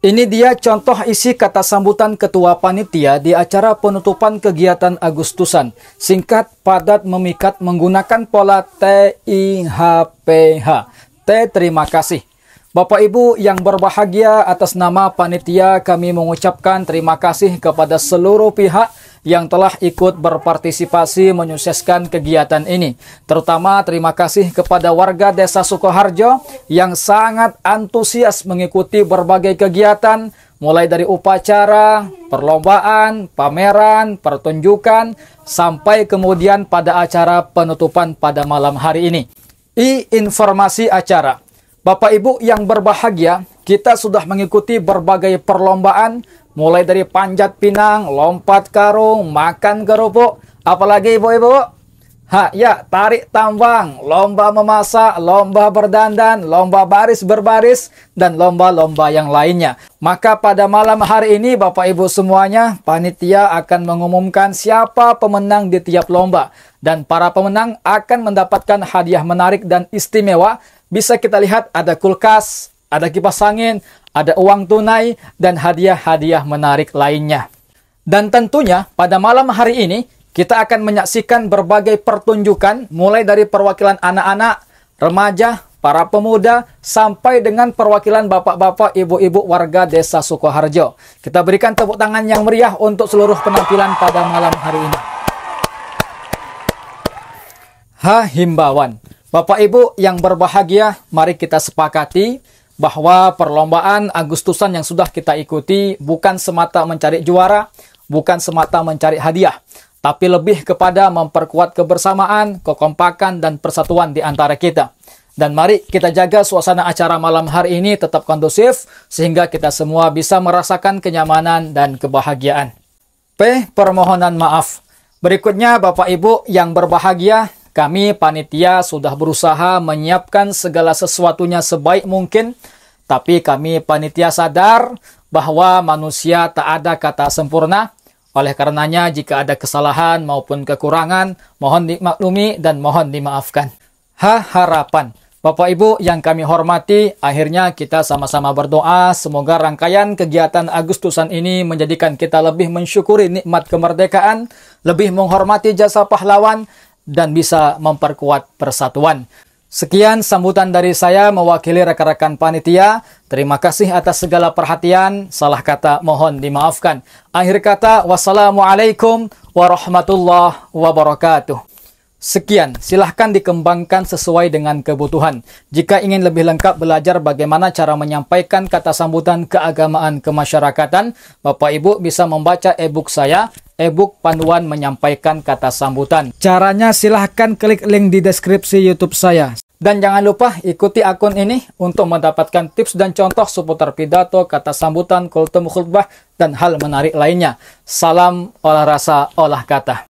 Ini dia contoh isi kata sambutan ketua panitia di acara penutupan kegiatan Agustusan. Singkat, padat, memikat menggunakan pola TIHPH. T terima kasih. Bapak Ibu yang berbahagia atas nama panitia kami mengucapkan terima kasih kepada seluruh pihak yang telah ikut berpartisipasi menyukseskan kegiatan ini. Terutama terima kasih kepada warga Desa Sukoharjo yang sangat antusias mengikuti berbagai kegiatan mulai dari upacara, perlombaan, pameran, pertunjukan, sampai kemudian pada acara penutupan pada malam hari ini. I informasi acara. Bapak Ibu yang berbahagia, kita sudah mengikuti berbagai perlombaan, Mulai dari panjat pinang, lompat karung, makan kerupuk, apalagi ibu-ibu? Ha, ya, tarik tambang, lomba memasak, lomba berdandan, lomba baris berbaris, dan lomba-lomba yang lainnya. Maka pada malam hari ini, Bapak Ibu semuanya, panitia akan mengumumkan siapa pemenang di tiap lomba. Dan para pemenang akan mendapatkan hadiah menarik dan istimewa. Bisa kita lihat ada kulkas, ada kipas angin, ada uang tunai, dan hadiah-hadiah menarik lainnya. Dan tentunya pada malam hari ini kita akan menyaksikan berbagai pertunjukan mulai dari perwakilan anak-anak, remaja, para pemuda, sampai dengan perwakilan bapak-bapak, ibu-ibu warga desa Sukoharjo. Kita berikan tepuk tangan yang meriah untuk seluruh penampilan pada malam hari ini. Ha himbawan. Bapak Ibu yang berbahagia, mari kita sepakati bahwa perlombaan Agustusan yang sudah kita ikuti bukan semata mencari juara, bukan semata mencari hadiah, tapi lebih kepada memperkuat kebersamaan, kekompakan, dan persatuan di antara kita. Dan mari kita jaga suasana acara malam hari ini tetap kondusif sehingga kita semua bisa merasakan kenyamanan dan kebahagiaan. P. Permohonan maaf. Berikutnya Bapak Ibu yang berbahagia, kami panitia sudah berusaha menyiapkan segala sesuatunya sebaik mungkin, tapi kami panitia sadar bahwa manusia tak ada kata sempurna. Oleh karenanya, jika ada kesalahan maupun kekurangan, mohon dimaklumi dan mohon dimaafkan. Ha harapan. Bapak Ibu yang kami hormati, akhirnya kita sama-sama berdoa semoga rangkaian kegiatan Agustusan ini menjadikan kita lebih mensyukuri nikmat kemerdekaan, lebih menghormati jasa pahlawan, dan bisa memperkuat persatuan. Sekian sambutan dari saya mewakili rekan-rekan panitia. Terima kasih atas segala perhatian. Salah kata mohon dimaafkan. Akhir kata, wassalamualaikum warahmatullahi wabarakatuh. Sekian, silahkan dikembangkan sesuai dengan kebutuhan. Jika ingin lebih lengkap belajar bagaimana cara menyampaikan kata sambutan keagamaan kemasyarakatan, Bapak Ibu bisa membaca e-book saya Ebook Panduan menyampaikan kata sambutan. Caranya silahkan klik link di deskripsi YouTube saya. Dan jangan lupa ikuti akun ini untuk mendapatkan tips dan contoh seputar pidato, kata sambutan, kultum khutbah, dan hal menarik lainnya. Salam olah rasa, olah kata.